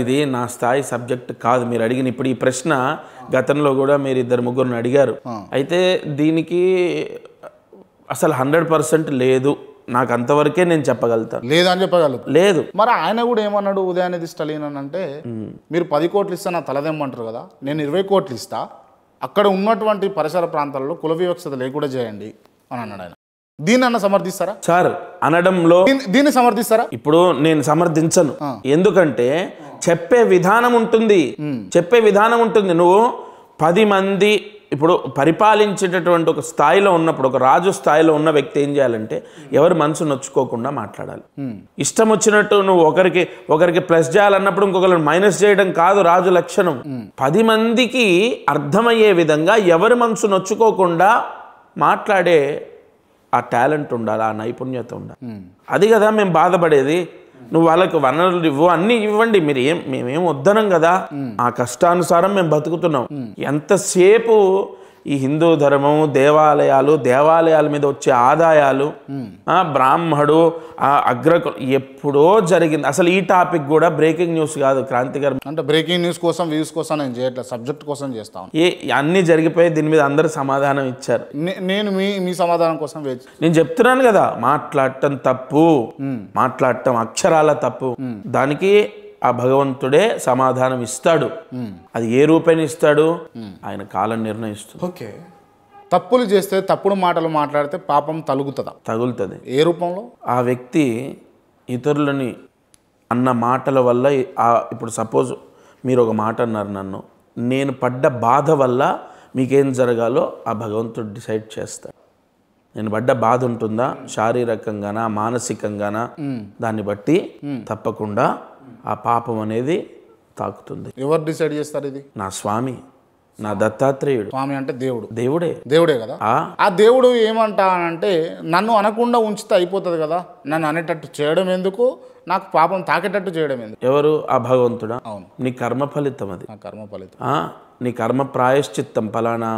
ఇది నా స్థాయి సబ్జెక్ట్ కాదు మీరు అడిగిన ఇప్పుడు ఈ ప్రశ్న గతంలో కూడా మీరు ఇద్దరు ముగ్గురిని అడిగారు అయితే దీనికి అసలు హండ్రెడ్ పర్సెంట్ లేదు నాకు అంతవరకే నేను చెప్పగలుగుతాను లేదని చెప్పగలుగుతా లేదు మరి ఆయన కూడా ఏమన్నాడు ఉదయానిధి స్టలీన్ అని అంటే మీరు పది కోట్లు ఇస్తా నా తలదెమ్మంటారు కదా నేను ఇరవై కోట్లు ఇస్తా అక్కడ ఉన్నటువంటి పరిసర ప్రాంతాల్లో కుల వివక్షత లేకుండా చేయండి అని అన్నాడు ఆయన దీన్ని అన్న సమర్థిస్తారా సార్ అనడంలో దీన్ని సమర్థిస్తారా ఇప్పుడు నేను సమర్థించను ఎందుకంటే చెప్పే విధానం ఉంటుంది చెప్పే విధానం ఉంటుంది నువ్వు పది మంది ఇప్పుడు పరిపాలించేటటువంటి ఒక స్థాయిలో ఉన్నప్పుడు ఒక రాజు స్థాయిలో ఉన్న వ్యక్తి ఏం చేయాలంటే ఎవరి మనసు నొచ్చుకోకుండా మాట్లాడాలి ఇష్టం వచ్చినట్టు నువ్వు ఒకరికి ఒకరికి ప్లస్ చేయాలన్నప్పుడు ఇంకొకరిని మైనస్ చేయడం కాదు రాజు లక్షణం పది మందికి అర్థమయ్యే విధంగా ఎవరి మనసు నొచ్చుకోకుండా మాట్లాడే ఆ టాలెంట్ ఉండాలి ఆ నైపుణ్యత ఉండాలి అది కదా మేము బాధపడేది నువ్వు వాళ్ళకి వనరులు ఇవ్వు అన్ని ఇవ్వండి మీరు ఏం మేమేం వద్దనం కదా ఆ కష్టానుసారం మేము బతుకుతున్నాం ఎంతసేపు ఈ హిందూ ధర్మం దేవాలయాలు దేవాలయాల మీద వచ్చే ఆదాయాలు బ్రాహ్మడు అగ్ర ఎప్పుడో జరిగింది అసలు ఈ టాపిక్ కూడా బ్రేకింగ్ న్యూస్ కాదు క్రాంతి అంటే బ్రేకింగ్ న్యూస్ కోసం వ్యూస్ కోసం నేను చేయట్లే సబ్జెక్ట్ కోసం చేస్తాను ఏ అన్ని జరిగిపోయి దీని మీద అందరు సమాధానం ఇచ్చారు నేను మీ మీ సమాధానం కోసం వేచి నేను చెప్తున్నాను కదా మాట్లాడటం తప్పు మాట్లాడటం అక్షరాల తప్పు దానికి ఆ భగవంతుడే సమాధానం ఇస్తాడు అది ఏ రూపేణ ఇస్తాడు ఆయన కాలం నిర్ణయిస్తుంది ఓకే తప్పులు చేస్తే తప్పుడు మాటలు మాట్లాడితే పాపం తలుగుతుందా తగులుతుంది ఏ రూపంలో ఆ వ్యక్తి ఇతరులని అన్న మాటల వల్ల ఇప్పుడు సపోజ్ మీరు ఒక మాట అన్నారు నన్ను నేను పడ్డ బాధ వల్ల మీకేం జరగాలో ఆ భగవంతుడు డిసైడ్ చేస్తాడు నేను పడ్డ బాధ ఉంటుందా శారీరకంగానా మానసికంగానా దాన్ని బట్టి తప్పకుండా ఆ పాపం అనేది తాకుతుంది ఎవరు డిసైడ్ చేస్తారు ఇది నా స్వామి నా దత్తాత్రేయుడు స్వామి అంటే దేవుడు దేవుడే దేవుడే కదా ఆ దేవుడు ఏమంటా అంటే నన్ను అనకుండా ఉంచితే అయిపోతుంది కదా నన్ను అనేటట్టు చేయడం ఎందుకు నాకు పాపం తాకేటట్టు చేయడం ఎందుకు ఎవరు ఆ భగవంతుడా అవును నీ కర్మ ఫలితం అది కర్మ ఫలితం నీ కర్మ ప్రాయశ్చిత్తం ఫలానా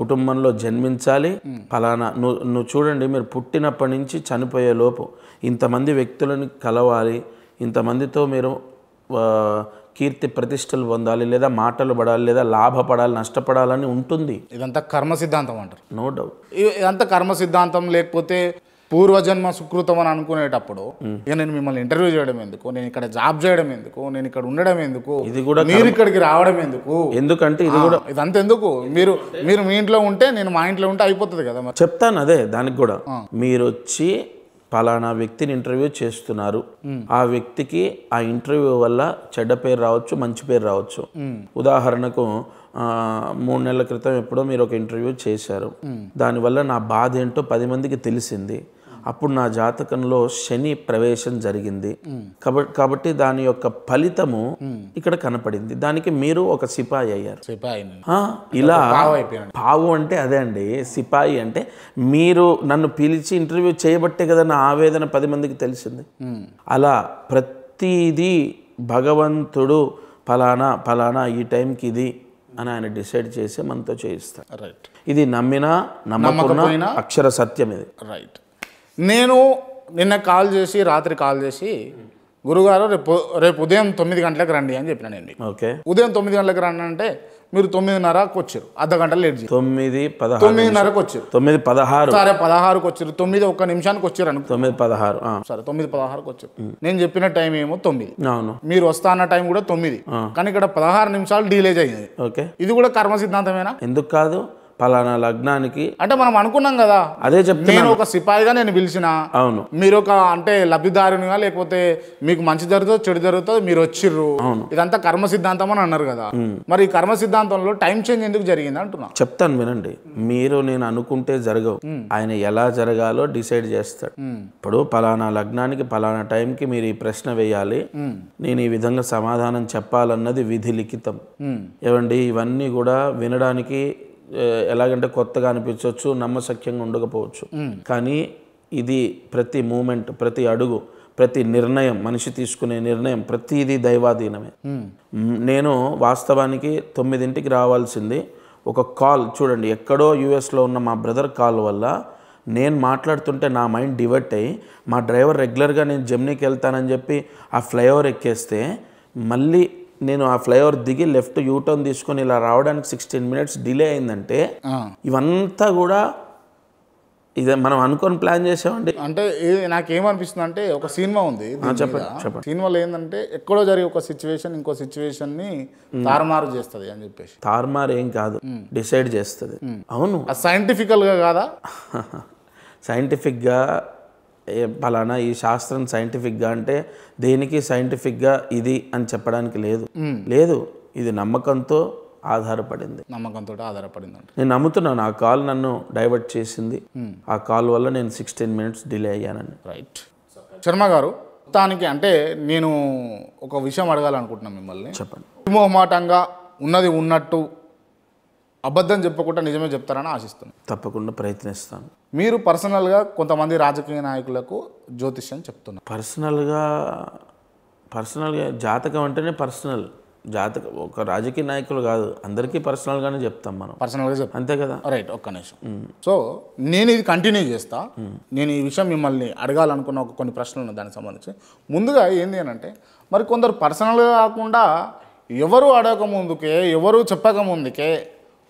కుటుంబంలో జన్మించాలి ఫలానా నువ్వు నువ్వు చూడండి మీరు పుట్టినప్పటి నుంచి చనిపోయే లోపు ఇంతమంది వ్యక్తులను కలవాలి ఇంతమందితో మీరు కీర్తి ప్రతిష్టలు పొందాలి లేదా మాటలు పడాలి లేదా లాభపడాలి నష్టపడాలని ఉంటుంది ఇదంతా కర్మ సిద్ధాంతం అంటారు నో డౌట్ ఇదంతా కర్మ సిద్ధాంతం లేకపోతే పూర్వజన్మ సుకృతం అని అనుకునేటప్పుడు hmm. ఇక నేను మిమ్మల్ని ఇంటర్వ్యూ చేయడం ఎందుకు నేను ఇక్కడ జాబ్ చేయడం ఎందుకు నేను ఇక్కడ ఉండడం ఎందుకు ఇది కూడా మీరు ఇక్కడికి రావడం ఎందుకు ఎందుకంటే ఇది కూడా ఇదంతా ఎందుకు మీరు మీరు మీ ఇంట్లో ఉంటే నేను మా ఇంట్లో ఉంటే అయిపోతుంది కదా చెప్తాను అదే దానికి కూడా మీరు వచ్చి పలానా వ్యక్తిని ఇంటర్వ్యూ చేస్తున్నారు ఆ వ్యక్తికి ఆ ఇంటర్వ్యూ వల్ల చెడ్డ పేరు రావచ్చు మంచి పేరు రావచ్చు ఉదాహరణకు మూడు నెలల క్రితం ఎప్పుడో మీరు ఒక ఇంటర్వ్యూ చేశారు దానివల్ల నా బాధ ఏంటో పది మందికి తెలిసింది అప్పుడు నా జాతకంలో శని ప్రవేశం జరిగింది కాబట్టి కాబట్టి దాని యొక్క ఫలితము ఇక్కడ కనపడింది దానికి మీరు ఒక సిపాయి అయ్యారు సిపాయి ఇలా పావు అంటే అదే అండి సిపాయి అంటే మీరు నన్ను పిలిచి ఇంటర్వ్యూ చేయబట్టే కదా నా ఆవేదన పది మందికి తెలిసింది అలా ప్రతిదీ భగవంతుడు ఫలానా ఫలానా ఈ టైంకి ఇది అని ఆయన డిసైడ్ చేసి మనతో చేయిస్తారు రైట్ ఇది నమ్మినా నమ్మకున్నా అక్షర సత్యం ఇది రైట్ నేను నిన్న కాల్ చేసి రాత్రి కాల్ చేసి గురుగారు రేపు రేపు ఉదయం తొమ్మిది గంటలకు రండి అని నేను ఓకే ఉదయం తొమ్మిది గంటలకు రండి అంటే మీరు తొమ్మిదిన్నరకు వచ్చారు అర్ధ గంట లేట్ తొమ్మిది తొమ్మిదిన్నరకు వచ్చారు తొమ్మిది పదహారు సరే పదహారుకు వచ్చారు తొమ్మిది ఒక్క నిమిషానికి వచ్చారు అనుకో తొమ్మిది పదహారు సరే తొమ్మిది పదహారుకు వచ్చారు నేను చెప్పిన టైం ఏమో తొమ్మిది అవును మీరు వస్తా అన్న టైం కూడా తొమ్మిది కానీ ఇక్కడ పదహారు నిమిషాలు డీలేజ్ అయింది ఓకే ఇది కూడా కర్మ సిద్ధాంతమేనా ఎందుకు కాదు పలానా లగ్నానికి అంటే మనం అనుకున్నాం కదా అదే చెప్తే నేను ఒక సిపాయిగా నేను పిలిచిన అవును మీరు ఒక అంటే లబ్ధిదారునిగా లేకపోతే మీకు మంచి జరుగుతుంది చెడు జరుగుతుంది మీరు వచ్చిర్రు ఇదంతా కర్మ సిద్ధాంతం అని అన్నారు కదా మరి ఈ కర్మ సిద్ధాంతంలో టైం చేంజ్ ఎందుకు జరిగింది అంటున్నా చెప్తాను వినండి మీరు నేను అనుకుంటే జరగవు ఆయన ఎలా జరగాలో డిసైడ్ చేస్తాడు ఇప్పుడు పలానా లగ్నానికి పలానా టైంకి మీరు ఈ ప్రశ్న వేయాలి నేను ఈ విధంగా సమాధానం చెప్పాలన్నది విధి లిఖితం ఏమండి ఇవన్నీ కూడా వినడానికి ఎలాగంటే కొత్తగా అనిపించవచ్చు నమ్మశక్యంగా ఉండకపోవచ్చు కానీ ఇది ప్రతి మూమెంట్ ప్రతి అడుగు ప్రతి నిర్ణయం మనిషి తీసుకునే నిర్ణయం ప్రతిదీ దైవాధీనమే నేను వాస్తవానికి తొమ్మిదింటికి రావాల్సింది ఒక కాల్ చూడండి ఎక్కడో యూఎస్లో ఉన్న మా బ్రదర్ కాల్ వల్ల నేను మాట్లాడుతుంటే నా మైండ్ డివర్ట్ అయ్యి మా డ్రైవర్ రెగ్యులర్గా నేను జమ్నీకి వెళ్తానని చెప్పి ఆ ఫ్లైఓవర్ ఎక్కేస్తే మళ్ళీ నేను ఆ ఫ్లైఓవర్ దిగి లెఫ్ట్ యూటర్న్ తీసుకొని ఇలా రావడానికి సిక్స్టీన్ మినిట్స్ డిలే అయిందంటే ఇవంతా కూడా ఇదే మనం అనుకొని ప్లాన్ చేసామండి అంటే నాకు ఏమనిపిస్తుంది అంటే ఒక సినిమా ఉంది చెప్పండి సినిమాలో ఏంటంటే ఎక్కడో జరిగే ఒక సిచ్యువేషన్ ఇంకో సిచ్యువేషన్ ని తారుమారు చేస్తుంది అని చెప్పేసి తారుమారు ఏం కాదు డిసైడ్ చేస్తుంది అవును సైంటిఫికల్ గా కాదా సైంటిఫిక్గా పలానా ఈ శాస్త్రం సైంటిఫిక్గా అంటే దేనికి సైంటిఫిక్గా ఇది అని చెప్పడానికి లేదు లేదు ఇది నమ్మకంతో ఆధారపడింది నమ్మకంతో ఆధారపడింది నేను నమ్ముతున్నాను ఆ కాల్ నన్ను డైవర్ట్ చేసింది ఆ కాల్ వల్ల నేను సిక్స్టీన్ మినిట్స్ డిలే అయ్యానని రైట్ శర్మ గారు మొత్తానికి అంటే నేను ఒక విషయం అడగాలనుకుంటున్నాను మిమ్మల్ని చెప్పండి మొహమాటంగా ఉన్నది ఉన్నట్టు అబద్ధం చెప్పకుండా నిజమే చెప్తారని ఆశిస్తున్నాను తప్పకుండా ప్రయత్నిస్తాను మీరు పర్సనల్గా కొంతమంది రాజకీయ నాయకులకు జ్యోతిష్యం చెప్తున్నారు పర్సనల్గా పర్సనల్గా జాతకం అంటేనే పర్సనల్ జాతక ఒక రాజకీయ నాయకులు కాదు అందరికీ పర్సనల్గానే చెప్తాం మనం పర్సనల్గా చెప్తాం అంతే కదా రైట్ ఒక్క నిమిషం సో నేను ఇది కంటిన్యూ చేస్తా నేను ఈ విషయం మిమ్మల్ని అడగాలనుకున్న ఒక కొన్ని ప్రశ్నలు దానికి సంబంధించి ముందుగా ఏంది అని అంటే మరి కొందరు పర్సనల్గా కాకుండా ఎవరు అడగక ముందుకే ఎవరు చెప్పక ముందుకే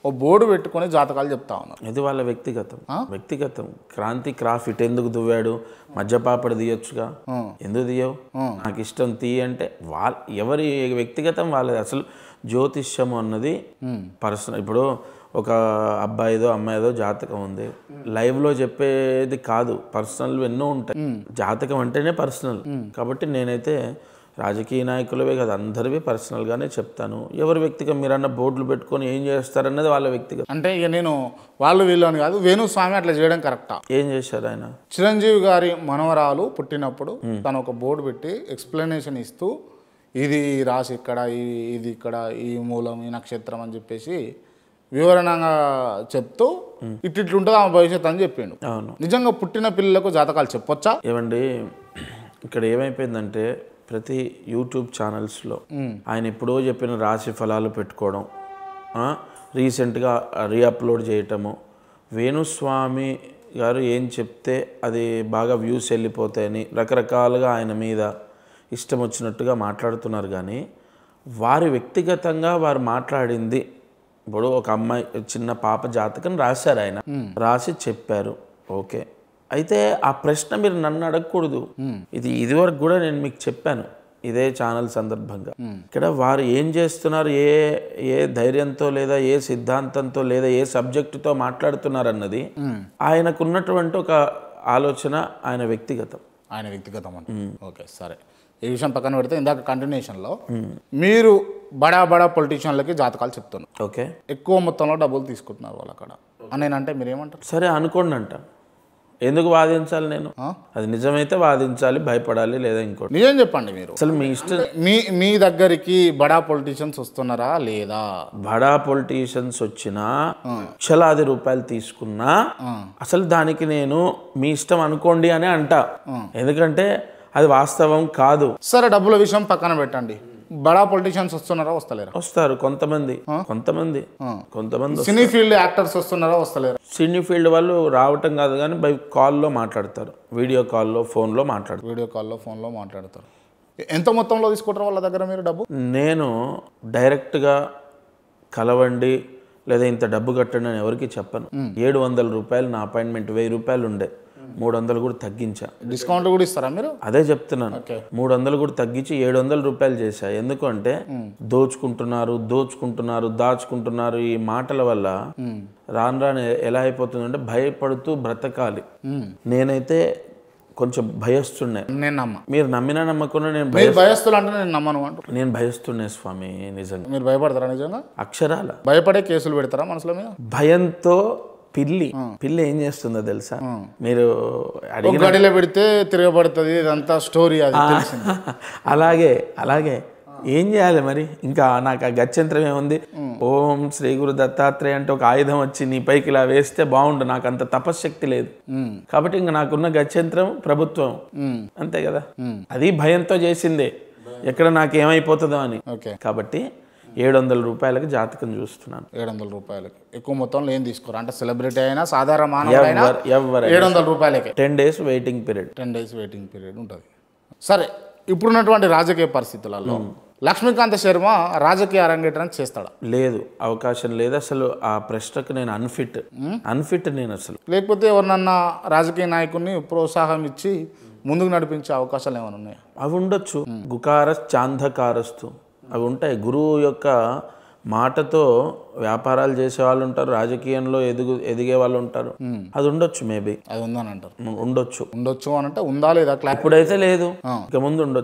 ఓ బోర్డు పెట్టుకొని జాతకాలు చెప్తా ఉన్నారు ఇది వాళ్ళ వ్యక్తిగతం వ్యక్తిగతం క్రాంతి క్రాఫ్ ఇటు ఎందుకు దువ్వాడు మధ్యపాపడి తీయొచ్చుగా ఎందుకు తీయవు నాకు ఇష్టం తీ అంటే వాళ్ళ ఎవరి వ్యక్తిగతం వాళ్ళది అసలు జ్యోతిష్యం అన్నది పర్సనల్ ఇప్పుడు ఒక అబ్బాయిదో అమ్మాయిదో జాతకం ఉంది లైవ్ లో చెప్పేది కాదు పర్సనల్ ఎన్నో ఉంటాయి జాతకం అంటేనే పర్సనల్ కాబట్టి నేనైతే రాజకీయ నాయకులవే కదా అందరివి పర్సనల్గానే చెప్తాను ఎవరు వ్యక్తిగా మీరన్నా బోర్డులు పెట్టుకొని ఏం చేస్తారన్నది వాళ్ళ వ్యక్తిగా అంటే ఇక నేను వాళ్ళు వీళ్ళు అని కాదు వేణుస్వామి అట్లా చేయడం కరెక్టా ఏం చేశారు ఆయన చిరంజీవి గారి మనవరాలు పుట్టినప్పుడు తను ఒక బోర్డు పెట్టి ఎక్స్ప్లెనేషన్ ఇస్తూ ఇది రాశి ఇక్కడ ఇది ఇక్కడ ఈ మూలం ఈ నక్షత్రం అని చెప్పేసి వివరణంగా చెప్తూ ఇట్టిట్లుంటుంది ఆమె భవిష్యత్తు అని చెప్పిండు అవును నిజంగా పుట్టిన పిల్లలకు జాతకాలు చెప్పొచ్చా ఏమండి ఇక్కడ ఏమైపోయిందంటే ప్రతి యూట్యూబ్ ఛానల్స్లో ఆయన ఎప్పుడో చెప్పిన రాశి ఫలాలు పెట్టుకోవడం రీసెంట్గా రీఅప్లోడ్ చేయటము వేణుస్వామి గారు ఏం చెప్తే అది బాగా వ్యూస్ వెళ్ళిపోతాయని రకరకాలుగా ఆయన మీద ఇష్టం వచ్చినట్టుగా మాట్లాడుతున్నారు కానీ వారి వ్యక్తిగతంగా వారు మాట్లాడింది ఇప్పుడు ఒక అమ్మాయి చిన్న పాప జాతకం రాశారు ఆయన రాసి చెప్పారు ఓకే అయితే ఆ ప్రశ్న మీరు నన్ను అడగకూడదు ఇది ఇదివరకు కూడా నేను మీకు చెప్పాను ఇదే ఛానల్ సందర్భంగా ఇక్కడ వారు ఏం చేస్తున్నారు ఏ ఏ ధైర్యంతో లేదా ఏ సిద్ధాంతంతో లేదా ఏ సబ్జెక్టుతో మాట్లాడుతున్నారు అన్నది ఆయనకున్నటువంటి ఒక ఆలోచన ఆయన వ్యక్తిగతం ఆయన వ్యక్తిగతం ఓకే సరే ఈ విషయం పక్కన పెడితే ఇందాక కంటిన్యూషన్లో మీరు బడా బడా పొలిటీషియన్లకి జాతకాలు చెప్తున్నారు ఓకే ఎక్కువ మొత్తంలో డబ్బులు తీసుకుంటున్నారు వాళ్ళు అక్కడ అని అంటే మీరు ఏమంటారు సరే అనుకోండి అంటాను ఎందుకు వాదించాలి నేను అది నిజమైతే వాదించాలి భయపడాలి లేదా ఇంకోటి నిజం చెప్పండి మీరు అసలు మీ ఇష్టం మీ మీ దగ్గరికి బడా పొలిటీషియన్స్ వస్తున్నారా లేదా బడా పొలిటీషియన్స్ వచ్చినా లక్షలాది రూపాయలు తీసుకున్నా అసలు దానికి నేను మీ ఇష్టం అనుకోండి అని అంటా ఎందుకంటే అది వాస్తవం కాదు సరే డబ్బుల విషయం పక్కన పెట్టండి బడా పొలిటీషియన్స్ వస్తున్నారా వస్తలేరా వస్తారు కొంతమంది కొంతమంది కొంతమంది సినీ ఫీల్డ్ యాక్టర్స్ వస్తున్నారా వస్తలేరా సినీ ఫీల్డ్ వాళ్ళు రావటం కాదు కానీ బై కాల్లో మాట్లాడతారు వీడియో కాల్లో ఫోన్లో మాట్లాడతారు వీడియో కాల్లో ఫోన్లో మాట్లాడతారు ఎంత మొత్తంలో తీసుకుంటారు వాళ్ళ దగ్గర మీరు డబ్బు నేను డైరెక్ట్గా కలవండి లేదా ఇంత డబ్బు కట్టండి అని ఎవరికి చెప్పను ఏడు వందల రూపాయలు నా అపాయింట్మెంట్ వెయ్యి రూపాయలు ఉండే మూడు వందలు కూడా తగ్గించా డిస్కౌంట్ కూడా ఇస్తారా మీరు అదే చెప్తున్నాను మూడు వందలు కూడా తగ్గించి ఏడు వందల రూపాయలు చేశా ఎందుకంటే దోచుకుంటున్నారు దోచుకుంటున్నారు దాచుకుంటున్నారు ఈ మాటల వల్ల రాను రాను ఎలా అయిపోతుందంటే భయపడుతూ బ్రతకాలి నేనైతే కొంచెం భయస్తుండే నేను నమ్మ మీరు నమ్మినా నమ్మకుండా నేను భయస్తులు అంటే నేను నమ్మను అంట నేను భయస్తుండే స్వామి నిజంగా మీరు భయపడతారా నిజంగా అక్షరాల భయపడే కేసులు పెడతారా మనసులో మీద భయంతో పిల్లి పిల్లి ఏం చేస్తుందో తెలుసా మీరు పెడితే తిరగబడుతుంది ఇదంతా స్టోరీ అది అలాగే అలాగే ఏం చేయాలి మరి ఇంకా నాకు ఆ గత్యంతరం ఏముంది ఓం శ్రీ గురు దత్తాత్రేయ అంటే ఒక ఆయుధం వచ్చి నీ పైకి ఇలా వేస్తే బాగుండు నాకు అంత తపశ్శక్తి లేదు కాబట్టి ఇంకా నాకున్న గత్యంతరం ప్రభుత్వం అంతే కదా అది భయంతో చేసిందే ఎక్కడ నాకు ఏమైపోతుందో అని కాబట్టి ఏడు వందల రూపాయలకి జాతకం చూస్తున్నాను ఏడు వందల రూపాయలకి ఎక్కువ మొత్తంలో ఏం తీసుకోరు అంటే సెలబ్రిటీ అయినా సాధారణ మానవుడైనా ఏడు వందల రూపాయలకి ten days waiting period ten days waiting period ఉంటుంది సరే ఇప్పుడున్నటువంటి రాజకీయ పరిస్థితులలో లక్ష్మీకాంత్ శర్మ రాజకీయ అరంగేటం చేస్తాడా లేదు అవకాశం లేదు అసలు ఆ ప్రశ్నకు నేను అన్ఫిట్ అన్ఫిట్ నేను అసలు లేకపోతే ఎవరినన్నా రాజకీయ నాయకుడిని ప్రోత్సాహం ఇచ్చి ముందుకు నడిపించే అవకాశాలు ఏమైనా ఉన్నాయా అవి ఉండొచ్చు గుకారస్ చాంధకారస్తు అవి ఉంటాయి గురువు యొక్క మాటతో వ్యాపారాలు చేసే వాళ్ళు ఉంటారు రాజకీయంలో ఎదుగు ఎదిగే వాళ్ళు ఉంటారు అది ఉండొచ్చు మేబీ అది ఉందని అంటారు ఉండొచ్చు ఉండొచ్చు అని అంటే ఉందా లేదా ఇప్పుడైతే లేదు ఇక ముందు ఉండొచ్చు